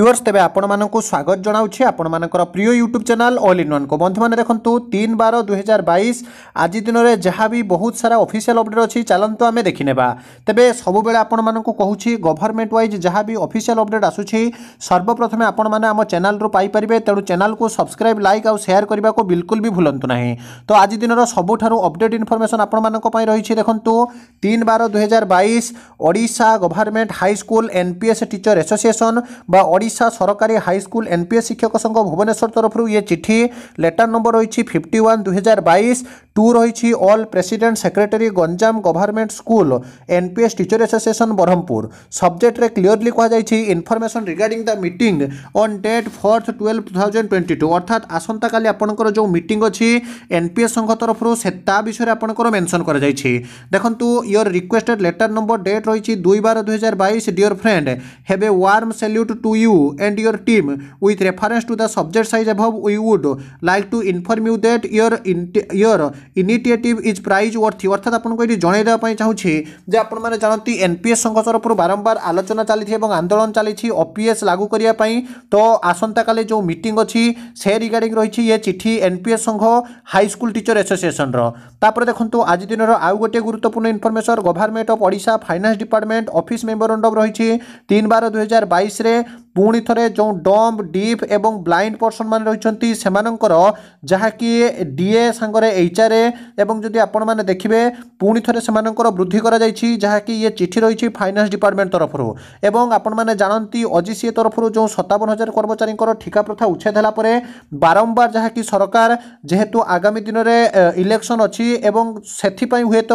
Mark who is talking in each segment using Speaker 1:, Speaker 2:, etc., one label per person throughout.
Speaker 1: viewers তেবে আপনার স্বাগত জনাওছি আপনার প্রিয় YouTube channel all in one বন্ধু মানে দেখুন তিন বার দুই হাজার বাইশ আজ দিনের যা বি বহু সারা অফিসিয়াল অপডেট অছি চালু আমি দেখি নেবা তবে সবুলে আপনার কুচি গভর্নমেন্ট ওয়াইজ যা বি অফিসিয়াল অপডেট আসুচি সর্বপ্রথমে আপনার আমার চ্যানেল পাইপারে তেমন চ্যানেল সবসক্রাইব লাইক আও সেয়ার করা বিলকুল বি ভুলতু না তো আজ দিনের সবুঠার অপডেট ইনফরমেসন আপনার রয়েছে দেখুন তিন বার দুই হাজার বাইশ Odisha government high school NPS teacher association বা ଓଡ଼ିଶା ସରକାରୀ ହାଇସ୍କୁଲ ଏନ୍ପିଏସ୍ ଶିକ୍ଷକ ସଂଘ ଭୁବନେଶ୍ୱର ତରଫରୁ ଇଏ ଚିଠି ଲେଟର ନମ୍ବର ରହିଛି ଫିଫ୍ଟି ୱାନ୍ ଦୁଇହଜାର ବାଇଶ টু রয়েছে all president secretary Ganjam government school NPS teacher association Brahmapur সবজেক্টরে ক্লিওরলি কুহযাই information regarding the meeting on date fourth twelve two thousand twenty two অর্থাৎ আসন্তকালি আপনার যে মিটিং অছি এনপিএস সংঘ তরফর সে তা বিষয়ে আপনার মেনশন করা যাই দেখুন your requested letter number date রয়েছে দুই বার দুই হাজার বাইশ dear friend have a warm salute to you and your team with reference to the subject cited above we would like to inform you that your your initiative is praiseworthy অর্থাৎ আপনার এটি জনাই দেওয়া চাহুছি যে আপনার জাঁতি NPS সংঘ তরফর বারম্বার আলোচনা চালিছে এবং আন্দোলন চালিছে অপিএস লাগু করা তো আসন্তকালে যে মিটিং অছি সে রিগার্ডিং রয়েছে ইয়ে চিঠি এনপিএস সংঘ হাইস্কুল টিচর এসোসিয়েসনর তাপরে দেখুন আজ দিনর আউ গোটিয়ে গুরুত্বপূর্ণ information government of Odisha finance department office memorandum রয়েছে তিন বার দুই হাজার বাইশে ପୁଣି ଥରେ ଯେଉଁ ଡମ୍ପ ଡିପ୍ ଏବଂ ବ୍ଲାଇଣ୍ଡ ପର୍ସନମାନେ ରହିଛନ୍ତି ସେମାନଙ୍କର ଯାହାକି ଡିଏ ସାଙ୍ଗରେ ଏଇଚଆର୍ଏ ଏବଂ ଯଦି ଆପଣମାନେ ଦେଖିବେ ପୁଣି ଥରେ ସେମାନଙ୍କର ବୃଦ୍ଧି କରାଯାଇଛି ଯାହାକି ଇଏ ଚିଠି ରହିଛି ଫାଇନାନ୍ସ ଡିପାର୍ଟମେଣ୍ଟ ତରଫରୁ ଏବଂ ଆପଣମାନେ ଜାଣନ୍ତି ଅଜିସିଏ ତରଫରୁ ଯେଉଁ ସତାବନ ହଜାର କର୍ମଚାରୀଙ୍କର ଠିକା ପ୍ରଥା ଉଚ୍ଛେଦ ହେଲା ପରେ ବାରମ୍ବାର ଯାହାକି ସରକାର ଯେହେତୁ ଆଗାମୀ ଦିନରେ ଇଲେକ୍ସନ୍ ଅଛି ଏବଂ ସେଥିପାଇଁ ହୁଏତ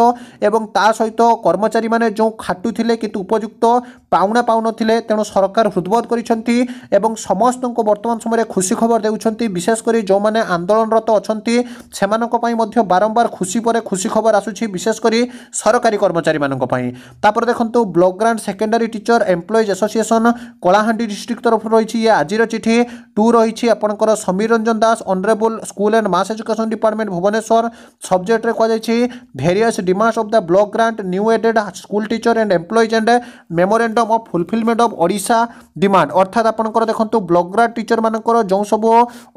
Speaker 1: ଏବଂ ତା ସହିତ କର୍ମଚାରୀମାନେ ଯେଉଁ ଖାଟୁଥିଲେ କିନ୍ତୁ ଉପଯୁକ୍ତ ପାଉଣା ପାଉନଥିଲେ ତେଣୁ ସରକାର ହୃଦବୋଧ କରି କରିଛନ୍ତି ଏବଂ ସମସ୍ତଙ୍କୁ ବର୍ତ୍ତମାନ ସମୟରେ ଖୁସି ଖବର ଦେଉଛନ୍ତି ବିଶେଷ କରି ଯେଉଁମାନେ ଆନ୍ଦୋଳନରତ ଅଛନ୍ତି ସେମାନଙ୍କ ପାଇଁ ମଧ୍ୟ ବାରମ୍ବାର ଖୁସି ପରେ ଖୁସି ଖବର ଆସୁଛି ବିଶେଷ କରି ସରକାରୀ କର୍ମଚାରୀମାନଙ୍କ ପାଇଁ ତାପରେ ଦେଖନ୍ତୁ block grand secondary teacher employees association Kalahandi district ତରଫରୁ ରହିଛି ଏ ଆଜିର ଚିଠି ଟୁ ରହିଛି ଆପଣଙ୍କର Samir Ranjan Das honourable school and mass education department Bhubaneswar ସବଜେକ୍ଟରେ କୁହାଯାଇଛି various demand of the block grand new aided school teacher and employees and memorandum of fulfilment of Odisha demand অর্থাৎ আপনার দেখুন ব্লগরা টিচর মানুষ যে সব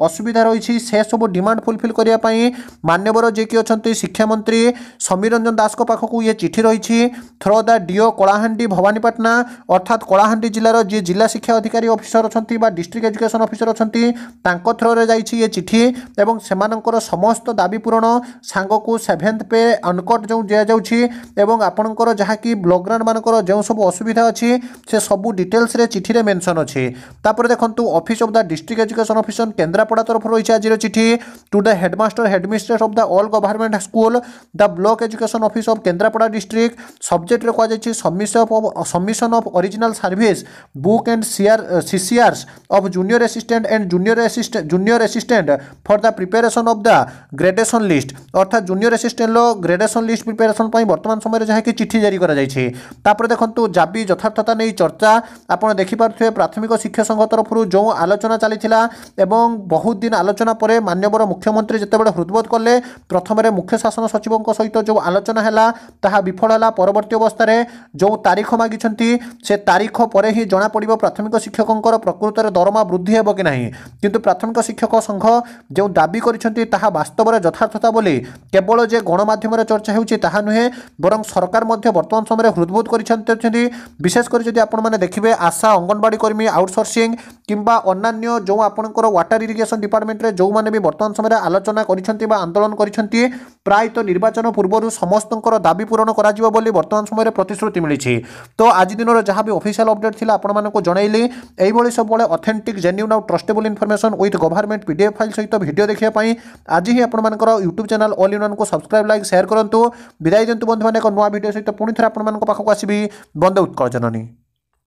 Speaker 1: অসুবিধা রয়েছে সে সব ডিমান্ড ফুলফিল করা মানবর যে কি অনেক শিক্ষামন্ত্রী সমীর রঞ্জন দাস পাখক ইয়ে চিঠি রয়েছে through the DO Kalahandi Bhawanipatna অর্থাৎ কলাহান্ডি জেলার যে জেলা শিক্ষা অধিকারী অফিসর অনেক বা ডিস্ট্রিক্ট এজুকেশন অফিসর অনেক তাঙ্ক থ্রোরে যাইছি ইয়ে চিঠি এবং সেমানଙ୍କର সমস্ত দাবি ପୂରଣ ସାଙ୍ଗକୁ ସେଭେନ୍ଥ ପେ ଅନକଟ୍ ଯେଉଁ ଦିଆଯାଉଛି ଏବଂ ଆପଣଙ୍କର ଯାହାକି ବ୍ଲଗ୍ରାଣ୍ଡମାନଙ୍କର ଯେଉଁ ସବୁ ଅସୁବିଧା ଅଛି ସେ ସବୁ ଡିଟେଲ୍ସରେ ଚିଠିରେ ମେନ୍ସନ୍ ଅଛି অছি তাপরে দেখুন office of the district education officer Kendrapara তরফ রয়েছে আজকের চিঠি to the headmaster headmistress of the all government school the block education office of Kendrapara district সবজেক্টরে কুযাই submission of submission of original service book and CR CCRs of junior assistant and junior assistant junior assistant for the preparation of the gradation list অর্থাৎ junior অ্যাসিস্ট্যান্টর gradation list preparation বর্তমান সময়ের যা চিঠি জারি করা যাই তাপরে দেখুন জাবি যথার্থতা নেই চর্চা আপনার দেখিপারে প্রাথমিক ପ୍ରାଥମିକ ଶିକ୍ଷା ସଂଘ ତରଫରୁ ଯେଉଁ ଆଲୋଚନା ଚାଲିଥିଲା ଏବଂ ବହୁତ ଦିନ ଆଲୋଚନା ପରେ ମାନ୍ୟବର ମୁଖ୍ୟମନ୍ତ୍ରୀ ଯେତେବେଳେ ହୃଦବୋଧ କଲେ ପ୍ରଥମରେ ମୁଖ୍ୟ ଶାସନ ସଚିବଙ୍କ ସହିତ ଯେଉଁ ଆଲୋଚନା ହେଲା ତାହା ବିଫଳ ହେଲା ପରବର୍ତ୍ତୀ ଅବସ୍ଥାରେ ଯେଉଁ ତାରିଖ ମାଗିଛନ୍ତି ସେ ତାରିଖ ପରେ ହିଁ ଜଣାପଡ଼ିବ ପ୍ରାଥମିକ ଶିକ୍ଷକଙ୍କର ପ୍ରକୃତରେ ଦରମା ବୃଦ୍ଧି ହେବ କି ନାହିଁ କିନ୍ତୁ ପ୍ରାଥମିକ ଶିକ୍ଷକ ସଂଘ ଯେଉଁ ଦାବି କରିଛନ୍ତି ତାହା ବାସ୍ତବରେ ଯଥାର୍ଥତା ବୋଲି କେବଳ ଯେ ଗଣମାଧ୍ୟମରେ ଚର୍ଚ୍ଚା ହେଉଛି ତାହା ନୁହେଁ ବରଂ ସରକାର ମଧ୍ୟ ବର୍ତ୍ତମାନ ସମୟରେ ହୃଦବୋଧ କରିଛନ୍ତି ବିଶେଷ କରି ଯଦି ଆପଣମାନେ ଦେଖିବେ ଆଶା ଅଙ୍ଗନବାଡ଼ି କର୍ମୀ আউটসোর্সিং কিংবা অন্যান্য যে আপনার ওয়াটার ইরিগেশন ডিপার্টমেন্টে যে বর্তমান সময় আলোচনা করেছেন বা আন্দোলন করেছেন প্রায়ত নির্বাচন পূর্বর সমস্ত দাবি পূরণ করা বলে বর্তমান সময়ের প্রতিশ্রুতি মিছে তো আজ দিনর যা বি অফিসিয়াল অপডেট লা আপনার জনাইলি এইভাবে সবুলে অথেন্টিক জেনুইন আউ trustable information with government PDF file সহ ভিডিও দেখা আজ হি আপনার ইউট্যুব চ্যানেল অল ইউনিয়নকে সবসক্রাইব লাইক সেয়ার করতু বিদায় দিও বন্ধু মানে এক নয় ভিডিও সহ পুঁথ আপনার পাখক আসবি বন্ধ উৎকল জননী